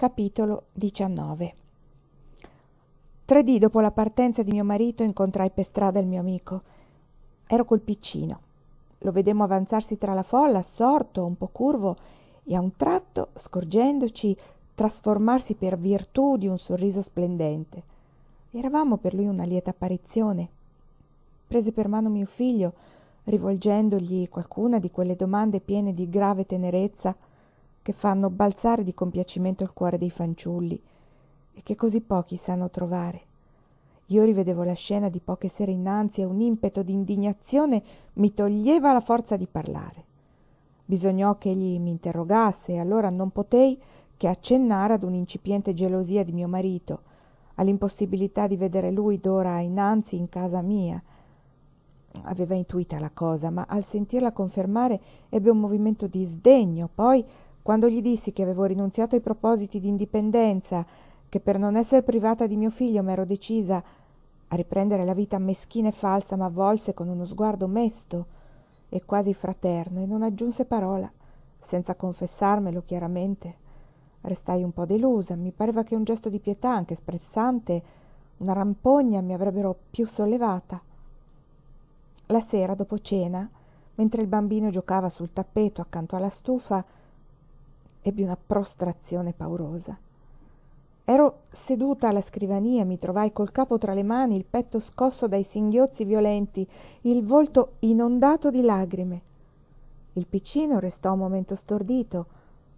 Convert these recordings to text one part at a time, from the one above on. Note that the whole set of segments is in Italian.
Capitolo 19 Tre dì dopo la partenza di mio marito incontrai per strada il mio amico. Ero col piccino. Lo vedemmo avanzarsi tra la folla, assorto, un po' curvo, e a un tratto, scorgendoci, trasformarsi per virtù di un sorriso splendente. Eravamo per lui una lieta apparizione. Prese per mano mio figlio, rivolgendogli qualcuna di quelle domande piene di grave tenerezza che fanno balzare di compiacimento il cuore dei fanciulli e che così pochi sanno trovare. Io rivedevo la scena di poche sere innanzi e un impeto di indignazione mi toglieva la forza di parlare. Bisognò che egli mi interrogasse e allora non potei che accennare ad un'incipiente gelosia di mio marito, all'impossibilità di vedere lui d'ora innanzi in casa mia. Aveva intuita la cosa, ma al sentirla confermare ebbe un movimento di sdegno, poi quando gli dissi che avevo rinunziato ai propositi di indipendenza, che per non esser privata di mio figlio m'ero decisa a riprendere la vita meschina e falsa m'avvolse con uno sguardo mesto e quasi fraterno e non aggiunse parola senza confessarmelo chiaramente restai un po delusa mi pareva che un gesto di pietà anche spressante una rampogna mi avrebbero più sollevata la sera dopo cena mentre il bambino giocava sul tappeto accanto alla stufa ebbi una prostrazione paurosa ero seduta alla scrivania mi trovai col capo tra le mani il petto scosso dai singhiozzi violenti il volto inondato di lagrime il piccino restò un momento stordito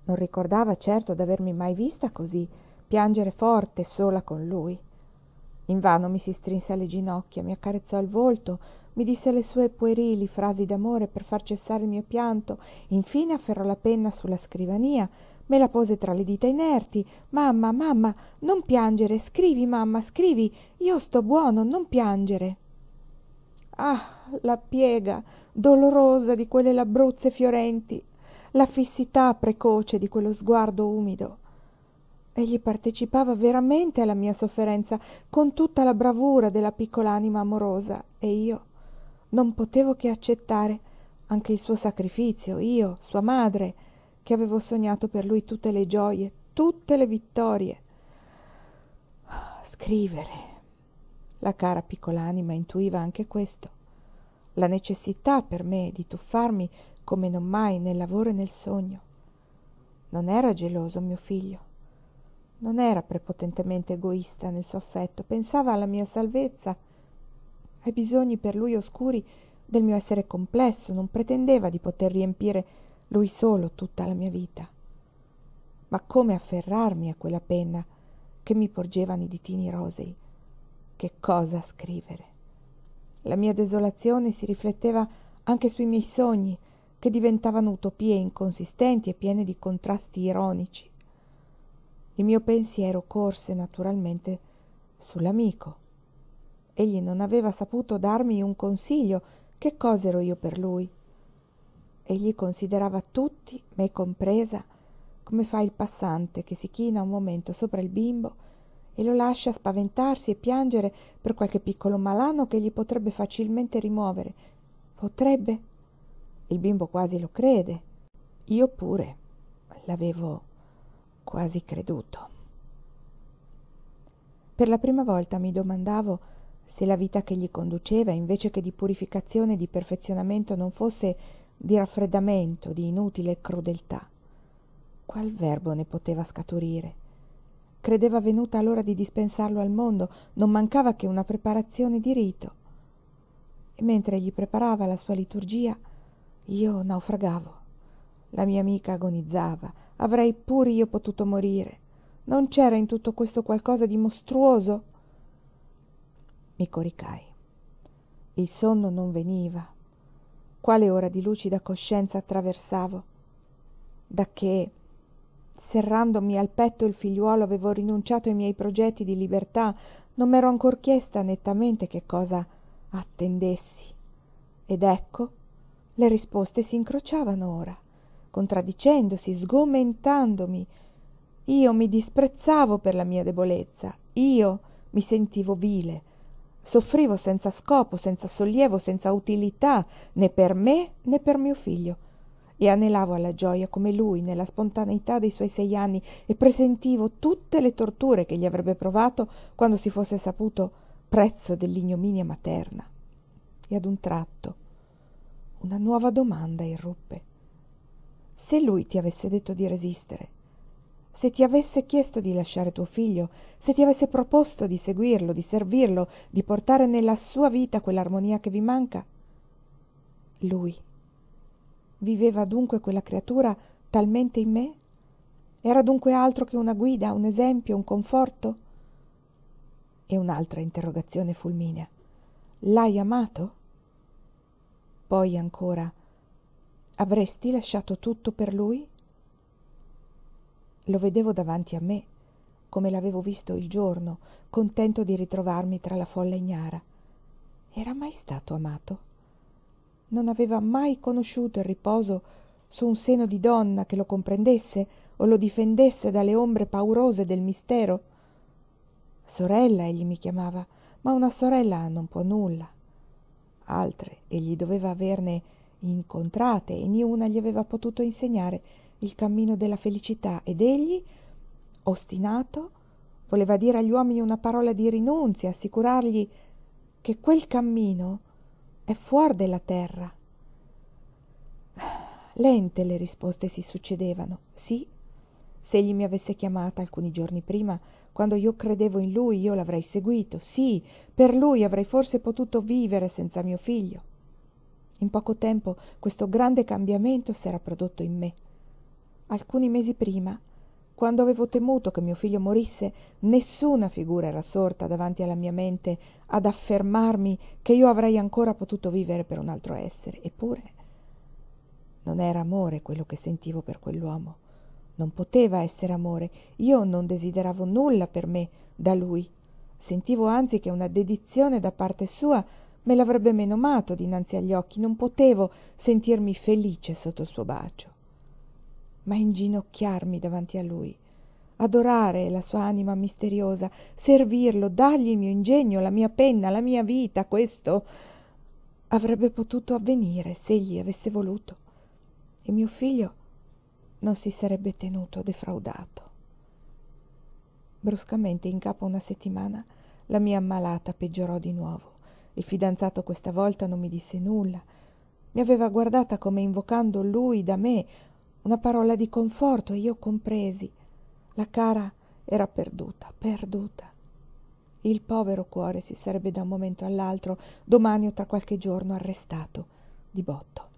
non ricordava certo d'avermi mai vista così piangere forte sola con lui invano mi si strinse alle ginocchia mi accarezzò il volto mi disse le sue puerili frasi d'amore per far cessare il mio pianto infine afferrò la penna sulla scrivania me la pose tra le dita inerti mamma mamma non piangere scrivi mamma scrivi io sto buono non piangere ah la piega dolorosa di quelle labbruzze fiorenti la fissità precoce di quello sguardo umido egli partecipava veramente alla mia sofferenza con tutta la bravura della piccola anima amorosa e io non potevo che accettare anche il suo sacrifizio io sua madre che avevo sognato per lui tutte le gioie, tutte le vittorie scrivere la cara piccol'anima intuiva anche questo la necessità per me di tuffarmi come non mai nel lavoro e nel sogno non era geloso mio figlio non era prepotentemente egoista nel suo affetto, pensava alla mia salvezza, ai bisogni per lui oscuri del mio essere complesso, non pretendeva di poter riempire lui solo tutta la mia vita. Ma come afferrarmi a quella penna che mi porgevano i ditini rosei? Che cosa scrivere? La mia desolazione si rifletteva anche sui miei sogni, che diventavano utopie inconsistenti e piene di contrasti ironici. Il mio pensiero corse naturalmente sull'amico. Egli non aveva saputo darmi un consiglio. Che cosa ero io per lui? Egli considerava tutti, me compresa, come fa il passante che si china un momento sopra il bimbo e lo lascia spaventarsi e piangere per qualche piccolo malanno che gli potrebbe facilmente rimuovere. Potrebbe? Il bimbo quasi lo crede. Io pure l'avevo quasi creduto. Per la prima volta mi domandavo se la vita che gli conduceva, invece che di purificazione e di perfezionamento, non fosse di raffreddamento, di inutile crudeltà. Qual verbo ne poteva scaturire? Credeva venuta l'ora di dispensarlo al mondo, non mancava che una preparazione di rito. E mentre gli preparava la sua liturgia, io naufragavo la mia amica agonizzava avrei pur io potuto morire non c'era in tutto questo qualcosa di mostruoso Mi coricai il sonno non veniva quale ora di lucida coscienza attraversavo dacché serrandomi al petto il figliuolo avevo rinunciato ai miei progetti di libertà non m'ero ancor chiesta nettamente che cosa attendessi ed ecco le risposte si incrociavano ora contraddicendosi, sgomentandomi. Io mi disprezzavo per la mia debolezza, io mi sentivo vile, soffrivo senza scopo, senza sollievo, senza utilità, né per me né per mio figlio. E anelavo alla gioia come lui nella spontaneità dei suoi sei anni e presentivo tutte le torture che gli avrebbe provato quando si fosse saputo prezzo dell'ignominia materna. E ad un tratto una nuova domanda irruppe. Se lui ti avesse detto di resistere, se ti avesse chiesto di lasciare tuo figlio, se ti avesse proposto di seguirlo, di servirlo, di portare nella sua vita quell'armonia che vi manca, lui viveva dunque quella creatura talmente in me? Era dunque altro che una guida, un esempio, un conforto? E un'altra interrogazione fulminea. L'hai amato? Poi ancora, avresti lasciato tutto per lui? Lo vedevo davanti a me, come l'avevo visto il giorno, contento di ritrovarmi tra la folla ignara. Era mai stato amato? Non aveva mai conosciuto il riposo su un seno di donna che lo comprendesse o lo difendesse dalle ombre paurose del mistero. Sorella egli mi chiamava, ma una sorella non può nulla. Altre egli doveva averne incontrate e niuna gli aveva potuto insegnare il cammino della felicità ed egli, ostinato, voleva dire agli uomini una parola di rinunzia, assicurargli che quel cammino è fuori della terra. Lente le risposte si succedevano. Sì, se egli mi avesse chiamata alcuni giorni prima, quando io credevo in lui, io l'avrei seguito. Sì, per lui avrei forse potuto vivere senza mio figlio. In poco tempo questo grande cambiamento s'era prodotto in me. Alcuni mesi prima, quando avevo temuto che mio figlio morisse, nessuna figura era sorta davanti alla mia mente ad affermarmi che io avrei ancora potuto vivere per un altro essere. Eppure non era amore quello che sentivo per quell'uomo. Non poteva essere amore. Io non desideravo nulla per me da lui. Sentivo anzi che una dedizione da parte sua me l'avrebbe menomato dinanzi agli occhi non potevo sentirmi felice sotto il suo bacio ma inginocchiarmi davanti a lui adorare la sua anima misteriosa servirlo dargli il mio ingegno la mia penna la mia vita questo avrebbe potuto avvenire se egli avesse voluto e mio figlio non si sarebbe tenuto defraudato bruscamente in capo a una settimana la mia malata peggiorò di nuovo il fidanzato questa volta non mi disse nulla. Mi aveva guardata come invocando lui da me una parola di conforto e io compresi. La cara era perduta, perduta. Il povero cuore si sarebbe da un momento all'altro, domani o tra qualche giorno, arrestato di botto.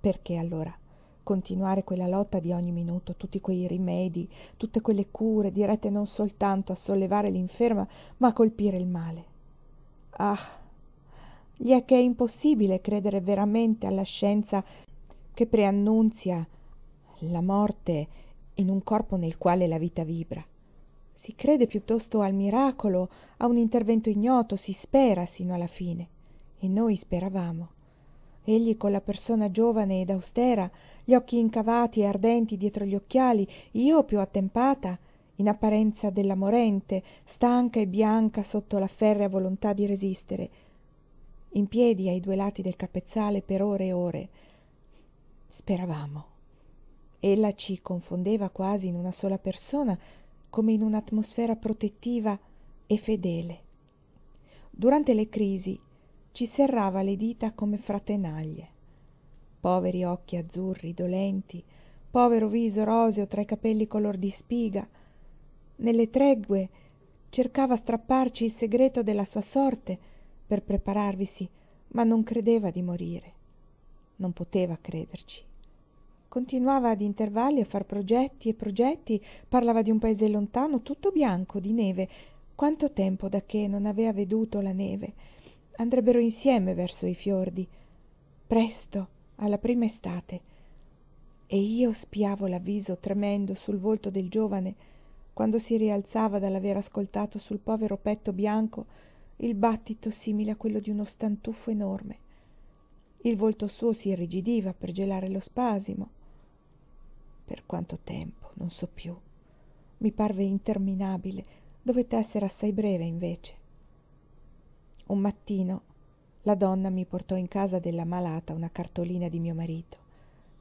Perché allora continuare quella lotta di ogni minuto, tutti quei rimedi, tutte quelle cure dirette non soltanto a sollevare l'inferma, ma a colpire il male. Ah, gli è che è impossibile credere veramente alla scienza che preannunzia la morte in un corpo nel quale la vita vibra. Si crede piuttosto al miracolo, a un intervento ignoto, si spera sino alla fine. E noi speravamo egli con la persona giovane ed austera gli occhi incavati e ardenti dietro gli occhiali io più attempata in apparenza della morente stanca e bianca sotto la ferrea volontà di resistere in piedi ai due lati del capezzale per ore e ore speravamo ella ci confondeva quasi in una sola persona come in un'atmosfera protettiva e fedele durante le crisi ci serrava le dita come fratenaglie poveri occhi azzurri dolenti povero viso roseo tra i capelli color di spiga nelle tregue cercava strapparci il segreto della sua sorte per prepararvisi ma non credeva di morire non poteva crederci continuava ad intervalli a far progetti e progetti parlava di un paese lontano tutto bianco di neve quanto tempo da che non aveva veduto la neve andrebbero insieme verso i fiordi presto alla prima estate e io spiavo l'avviso tremendo sul volto del giovane quando si rialzava dall'aver ascoltato sul povero petto bianco il battito simile a quello di uno stantuffo enorme il volto suo si irrigidiva per gelare lo spasimo per quanto tempo non so più mi parve interminabile dovette essere assai breve invece un mattino la donna mi portò in casa della malata una cartolina di mio marito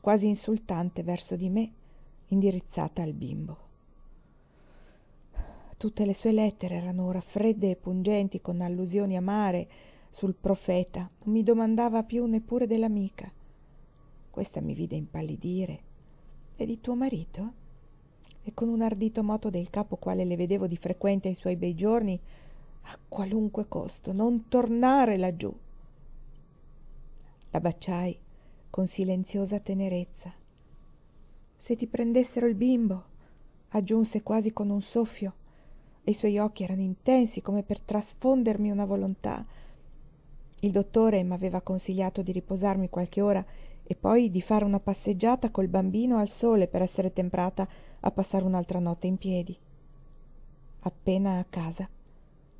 quasi insultante verso di me indirizzata al bimbo tutte le sue lettere erano ora fredde e pungenti con allusioni amare sul profeta non mi domandava più neppure dell'amica questa mi vide impallidire e di tuo marito e con un ardito moto del capo quale le vedevo di frequente ai suoi bei giorni a qualunque costo non tornare laggiù. la baciai con silenziosa tenerezza se ti prendessero il bimbo aggiunse quasi con un soffio e i suoi occhi erano intensi come per trasfondermi una volontà il dottore m'aveva consigliato di riposarmi qualche ora e poi di fare una passeggiata col bambino al sole per essere temprata a passare un'altra notte in piedi appena a casa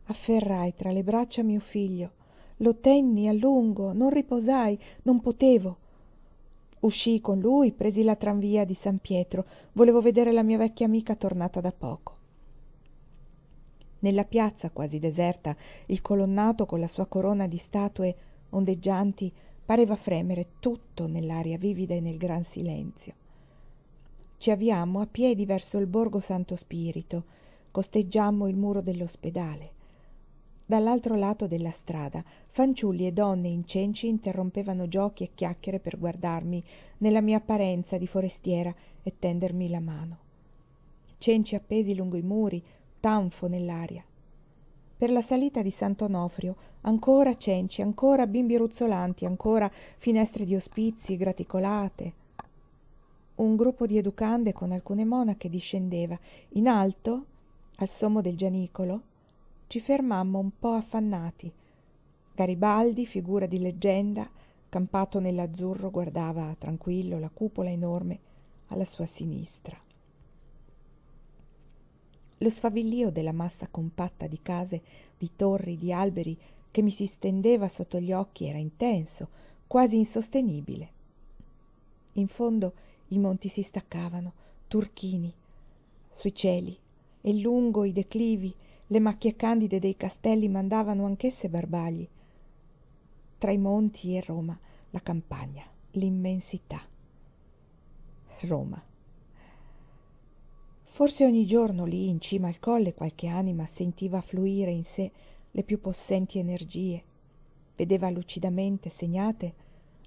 afferrai tra le braccia mio figlio lo tenni a lungo non riposai non potevo uscii con lui presi la tramvia di san pietro volevo vedere la mia vecchia amica tornata da poco nella piazza quasi deserta il colonnato con la sua corona di statue ondeggianti pareva fremere tutto nell'aria vivida e nel gran silenzio ci avviammo a piedi verso il borgo santo spirito costeggiammo il muro dell'ospedale dall'altro lato della strada fanciulli e donne in cenci interrompevano giochi e chiacchiere per guardarmi nella mia apparenza di forestiera e tendermi la mano cenci appesi lungo i muri tanfo nell'aria per la salita di sant'onofrio ancora cenci ancora bimbi ruzzolanti ancora finestre di ospizi graticolate un gruppo di educande con alcune monache discendeva in alto al sommo del gianicolo ci fermammo un po affannati garibaldi figura di leggenda campato nell'azzurro guardava tranquillo la cupola enorme alla sua sinistra lo sfavillio della massa compatta di case di torri di alberi che mi si stendeva sotto gli occhi era intenso quasi insostenibile in fondo i monti si staccavano turchini sui cieli e lungo i declivi le macchie candide dei castelli mandavano anch'esse barbagli tra i monti e roma la campagna l'immensità roma forse ogni giorno lì in cima al colle qualche anima sentiva fluire in sé le più possenti energie vedeva lucidamente segnate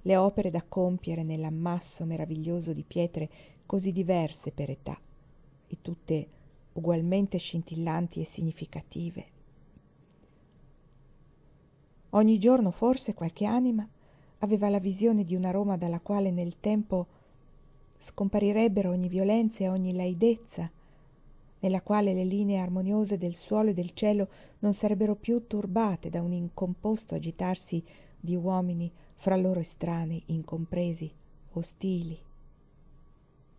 le opere da compiere nell'ammasso meraviglioso di pietre così diverse per età e tutte ugualmente scintillanti e significative. Ogni giorno forse qualche anima aveva la visione di una Roma dalla quale nel tempo scomparirebbero ogni violenza e ogni laidezza, nella quale le linee armoniose del suolo e del cielo non sarebbero più turbate da un incomposto agitarsi di uomini fra loro estranei, incompresi, ostili,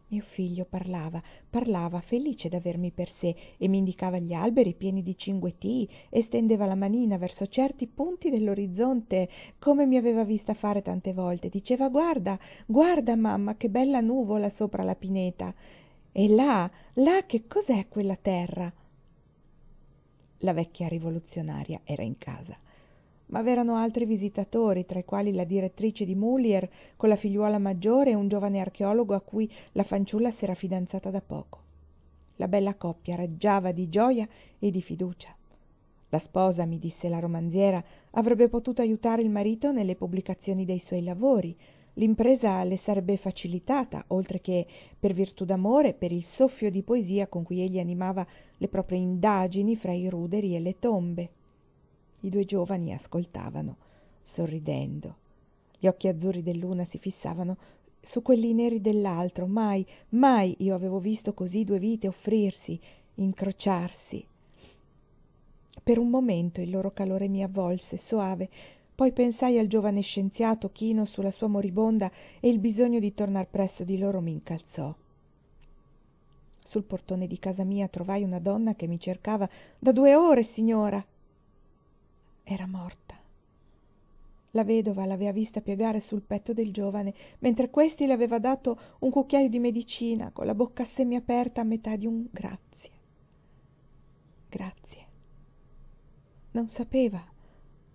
mio figlio parlava parlava felice d'avermi per sé e mi indicava gli alberi pieni di cinguettii e stendeva la manina verso certi punti dell'orizzonte come mi aveva vista fare tante volte diceva guarda guarda mamma che bella nuvola sopra la pineta e là là che cos'è quella terra la vecchia rivoluzionaria era in casa ma v'erano altri visitatori tra i quali la direttrice di Mullier con la figliuola maggiore e un giovane archeologo a cui la fanciulla s'era fidanzata da poco. La bella coppia raggiava di gioia e di fiducia. La sposa, mi disse la romanziera, avrebbe potuto aiutare il marito nelle pubblicazioni dei suoi lavori. L'impresa le sarebbe facilitata, oltre che per virtù d'amore, per il soffio di poesia con cui egli animava le proprie indagini fra i ruderi e le tombe. I due giovani ascoltavano, sorridendo. Gli occhi azzurri dell'una si fissavano su quelli neri dell'altro. Mai, mai io avevo visto così due vite offrirsi, incrociarsi. Per un momento il loro calore mi avvolse, soave, poi pensai al giovane scienziato chino sulla sua moribonda e il bisogno di tornare presso di loro mi incalzò. Sul portone di casa mia trovai una donna che mi cercava da due ore, signora era morta. La vedova l'aveva vista piegare sul petto del giovane, mentre questi le aveva dato un cucchiaio di medicina con la bocca semiaperta a metà di un grazie. Grazie. Non sapeva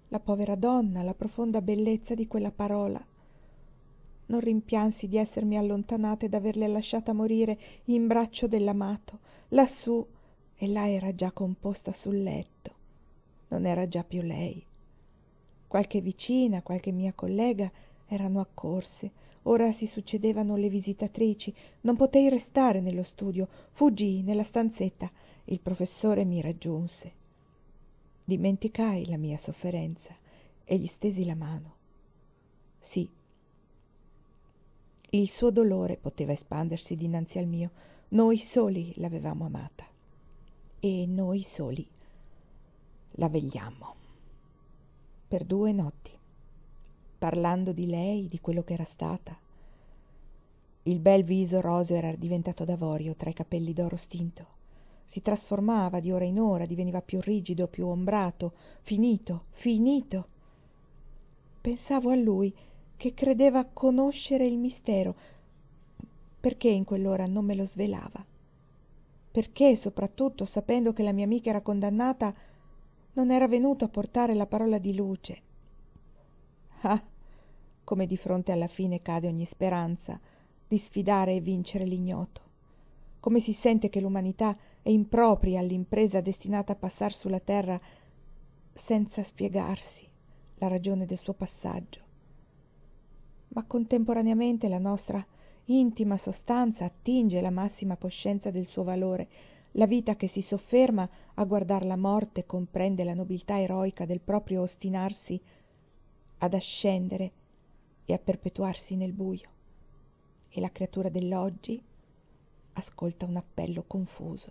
la povera donna la profonda bellezza di quella parola. Non rimpiansi di essermi allontanata e d'averle lasciata morire in braccio dell'amato, lassù, e là era già composta sul letto non era già più lei. Qualche vicina, qualche mia collega erano accorse. Ora si succedevano le visitatrici. Non potei restare nello studio. Fuggii nella stanzetta. Il professore mi raggiunse. Dimenticai la mia sofferenza e gli stesi la mano. Sì. Il suo dolore poteva espandersi dinanzi al mio. Noi soli l'avevamo amata. E noi soli la vegliammo per due notti, parlando di lei, di quello che era stata. Il bel viso roseo era diventato d'avorio tra i capelli d'oro stinto. Si trasformava di ora in ora, diveniva più rigido, più ombrato, finito, finito. Pensavo a lui che credeva conoscere il mistero. Perché in quell'ora non me lo svelava? Perché, soprattutto, sapendo che la mia amica era condannata, non era venuto a portare la parola di luce ah come di fronte alla fine cade ogni speranza di sfidare e vincere l'ignoto come si sente che l'umanità è impropria all'impresa destinata a passar sulla terra senza spiegarsi la ragione del suo passaggio ma contemporaneamente la nostra intima sostanza attinge la massima coscienza del suo valore la vita che si sofferma a guardar la morte comprende la nobiltà eroica del proprio ostinarsi ad ascendere e a perpetuarsi nel buio. e la creatura dell'oggi ascolta un appello confuso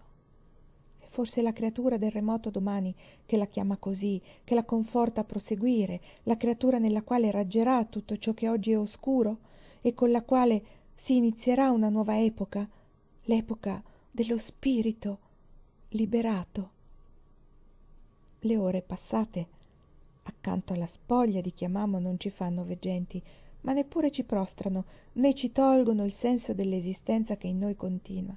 è forse la creatura del remoto domani che la chiama così che la conforta a proseguire la creatura nella quale raggerà tutto ciò che oggi è oscuro e con la quale si inizierà una nuova epoca l'epoca dello spirito liberato le ore passate accanto alla spoglia di chiamamo non ci fanno veggenti ma neppure ci prostrano né ci tolgono il senso dell'esistenza che in noi continua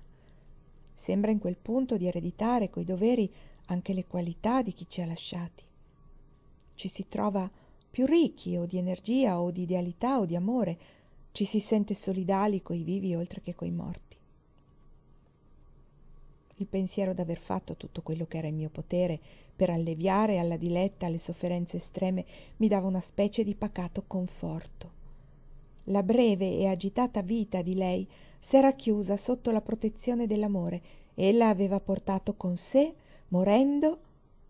sembra in quel punto di ereditare coi doveri anche le qualità di chi ci ha lasciati ci si trova più ricchi o di energia o di idealità o di amore ci si sente solidali coi vivi oltre che coi morti il pensiero d'aver fatto tutto quello che era in mio potere per alleviare alla diletta le sofferenze estreme mi dava una specie di pacato conforto. La breve e agitata vita di lei s'era chiusa sotto la protezione dell'amore. e Ella aveva portato con sé, morendo,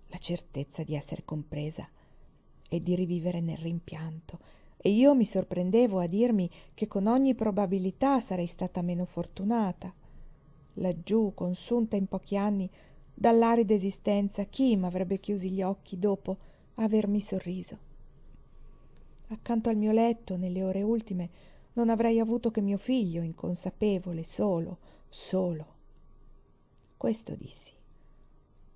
la certezza di essere compresa e di rivivere nel rimpianto. E io mi sorprendevo a dirmi che con ogni probabilità sarei stata meno fortunata laggiù, consunta in pochi anni dall'arida esistenza chi m'avrebbe chiusi gli occhi dopo avermi sorriso accanto al mio letto nelle ore ultime non avrei avuto che mio figlio inconsapevole solo solo questo dissi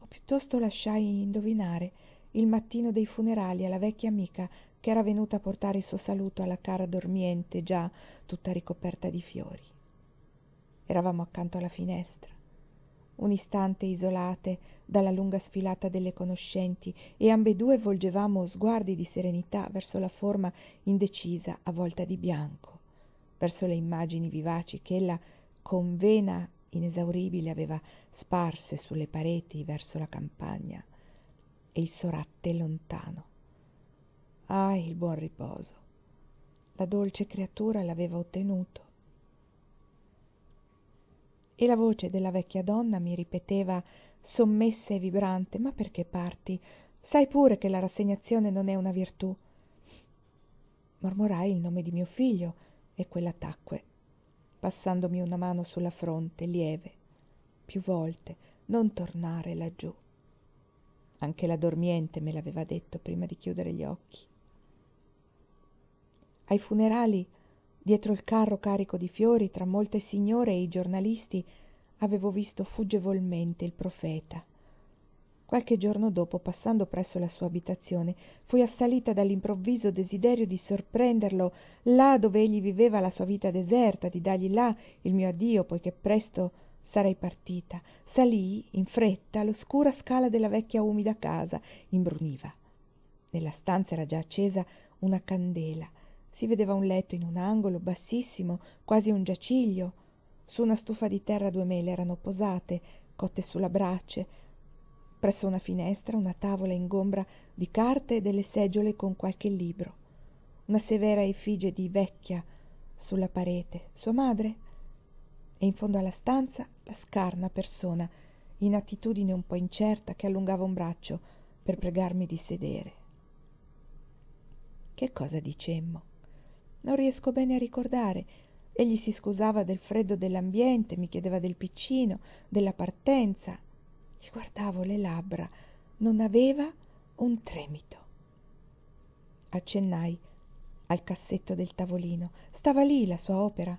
o piuttosto lasciai indovinare il mattino dei funerali alla vecchia amica che era venuta a portare il suo saluto alla cara dormiente già tutta ricoperta di fiori eravamo accanto alla finestra un istante isolate dalla lunga sfilata delle conoscenti e ambedue volgevamo sguardi di serenità verso la forma indecisa a volta di bianco verso le immagini vivaci che ella con vena inesauribile aveva sparse sulle pareti verso la campagna e il soratte lontano ah il buon riposo la dolce creatura l'aveva ottenuto e la voce della vecchia donna mi ripeteva sommessa e vibrante ma perché parti sai pure che la rassegnazione non è una virtù mormorai il nome di mio figlio e quella tacque passandomi una mano sulla fronte lieve più volte non tornare laggiù anche la dormiente me l'aveva detto prima di chiudere gli occhi ai funerali dietro il carro carico di fiori tra molte signore e i giornalisti avevo visto fuggevolmente il profeta qualche giorno dopo passando presso la sua abitazione fui assalita dall'improvviso desiderio di sorprenderlo là dove egli viveva la sua vita deserta di dargli là il mio addio poiché presto sarei partita salii in fretta l'oscura scala della vecchia umida casa imbruniva nella stanza era già accesa una candela si vedeva un letto in un angolo bassissimo quasi un giaciglio su una stufa di terra due mele erano posate cotte sulla brace presso una finestra una tavola ingombra di carte e delle seggiole con qualche libro una severa effigie di vecchia sulla parete sua madre e in fondo alla stanza la scarna persona in attitudine un po' incerta che allungava un braccio per pregarmi di sedere. Che cosa dicemmo? non riesco bene a ricordare. Egli si scusava del freddo dell'ambiente, mi chiedeva del piccino, della partenza. Gli guardavo le labbra, non aveva un tremito. Accennai al cassetto del tavolino. Stava lì la sua opera,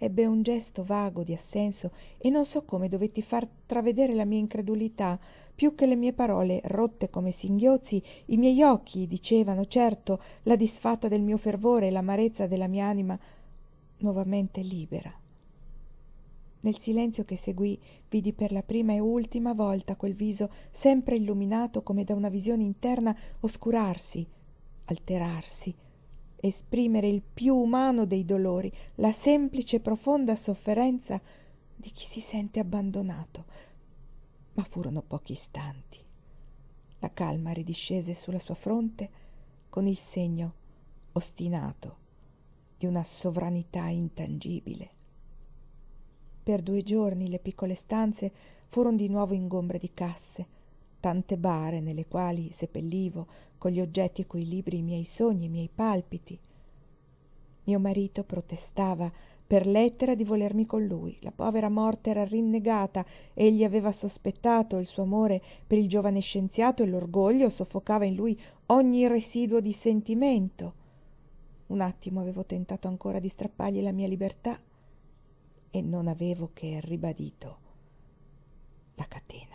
ebbe un gesto vago di assenso e non so come dovetti far travedere la mia incredulità più che le mie parole rotte come singhiozzi i miei occhi dicevano certo la disfatta del mio fervore e l'amarezza della mia anima nuovamente libera nel silenzio che seguì vidi per la prima e ultima volta quel viso sempre illuminato come da una visione interna oscurarsi alterarsi esprimere il più umano dei dolori, la semplice e profonda sofferenza di chi si sente abbandonato. Ma furono pochi istanti. La calma ridiscese sulla sua fronte con il segno ostinato di una sovranità intangibile. Per due giorni le piccole stanze furono di nuovo ingombre di casse, tante bare nelle quali seppellivo con gli oggetti e coi libri i miei sogni, i miei palpiti. Mio marito protestava per lettera di volermi con lui. La povera morte era rinnegata, egli aveva sospettato il suo amore per il giovane scienziato e l'orgoglio soffocava in lui ogni residuo di sentimento. Un attimo avevo tentato ancora di strappargli la mia libertà e non avevo che ribadito la catena.